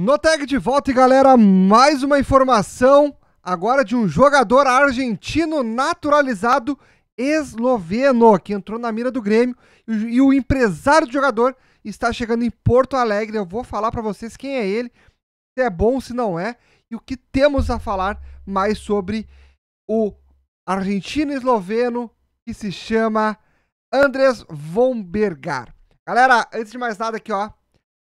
No tag de volta, e galera, mais uma informação agora de um jogador argentino naturalizado esloveno que entrou na mira do Grêmio e o empresário do jogador está chegando em Porto Alegre. Eu vou falar para vocês quem é ele, se é bom, se não é, e o que temos a falar mais sobre o argentino esloveno que se chama Andres Von Bergar. Galera, antes de mais nada aqui, ó,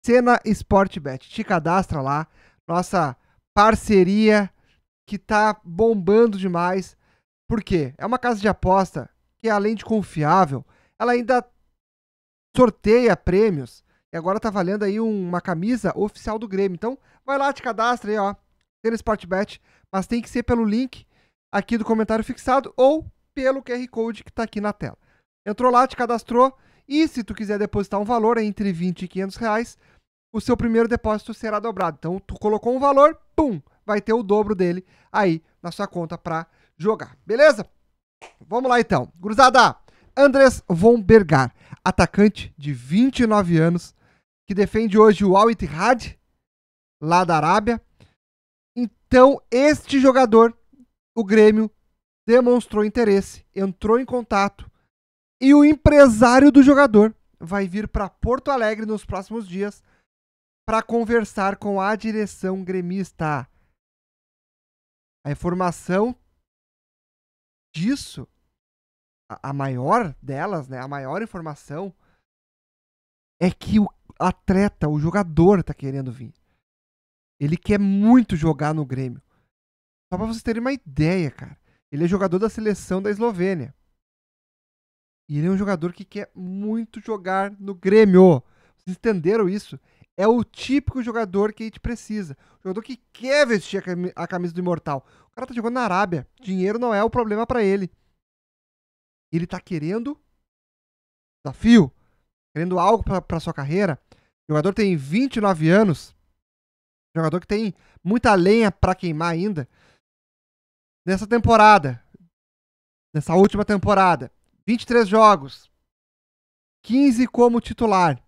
Cena Sportbet. Te cadastra lá, nossa parceria que tá bombando demais. Por quê? É uma casa de aposta que, além de confiável, ela ainda sorteia prêmios. E agora tá valendo aí uma camisa oficial do Grêmio. Então, vai lá, te cadastra aí, ó. Cena Sportbet. Mas tem que ser pelo link aqui do comentário fixado ou pelo QR Code que tá aqui na tela. Entrou lá, te cadastrou. E se tu quiser depositar um valor entre 20 e 500 reais, o seu primeiro depósito será dobrado. Então, tu colocou um valor, pum, vai ter o dobro dele aí na sua conta para jogar. Beleza? Vamos lá então. Cruzada. Andrés Von Bergar, atacante de 29 anos, que defende hoje o Al Ittihad, lá da Arábia. Então, este jogador, o Grêmio demonstrou interesse, entrou em contato e o empresário do jogador vai vir para Porto Alegre nos próximos dias para conversar com a direção gremista. A informação disso, a, maior delas, né, a maior informação é que o atleta, o jogador está querendo vir. Ele quer muito jogar no Grêmio. Só para vocês terem uma ideia, cara. Ele é jogador da seleção da Eslovênia. E ele é um jogador que quer muito jogar no Grêmio. Vocês entenderam isso? é o típico jogador que a gente precisa. O jogador que quer vestir a camisa do Imortal. O cara tá jogando na Arábia. Dinheiro não é o problema para ele. Ele tá querendo desafio, querendo algo para sua carreira. O jogador tem 29 anos. Jogador que tem muita lenha para queimar ainda. Nessa temporada, nessa última temporada, 23 jogos, 15 como titular.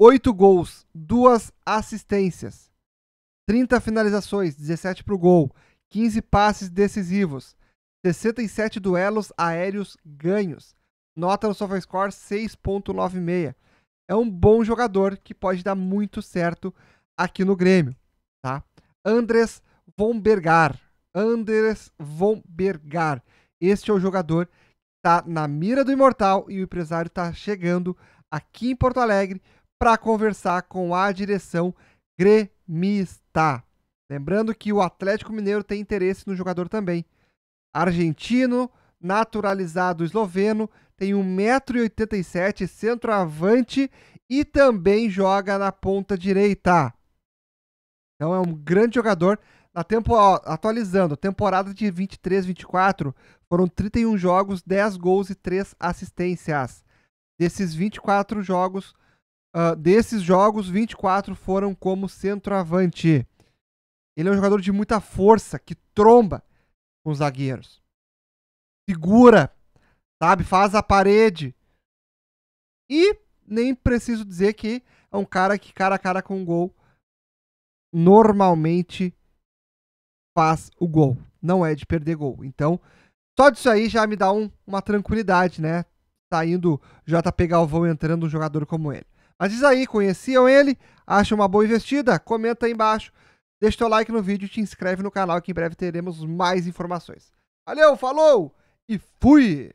8 gols, 2 assistências, 30 finalizações, 17 para o gol, 15 passes decisivos, 67 duelos aéreos ganhos. Nota no SofaScore 6.96. É um bom jogador que pode dar muito certo aqui no Grêmio, tá? Andres Von Bergar. Andres Von Bergar. Este é o jogador que está na mira do Imortal e o empresário está chegando aqui em Porto Alegre para conversar com a direção gremista. Lembrando que o Atlético Mineiro tem interesse no jogador também. Argentino, naturalizado esloveno, tem 1,87m, centroavante e também joga na ponta direita. Então é um grande jogador. Na tempo, atualizando, temporada de 23-24, foram 31 jogos, 10 gols e 3 assistências. Desses 24 jogos, Uh, desses jogos, 24 foram como centroavante. Ele é um jogador de muita força, que tromba com os zagueiros. Segura, sabe? Faz a parede. E nem preciso dizer que é um cara que cara a cara com o gol normalmente faz o gol. Não é de perder gol. Então, só disso aí já me dá um, uma tranquilidade, né? Saindo JP Galvão entrando um jogador como ele. Mas aí, conheciam ele? Acha uma boa investida? Comenta aí embaixo. Deixa teu like no vídeo e te inscreve no canal que em breve teremos mais informações. Valeu, falou e fui!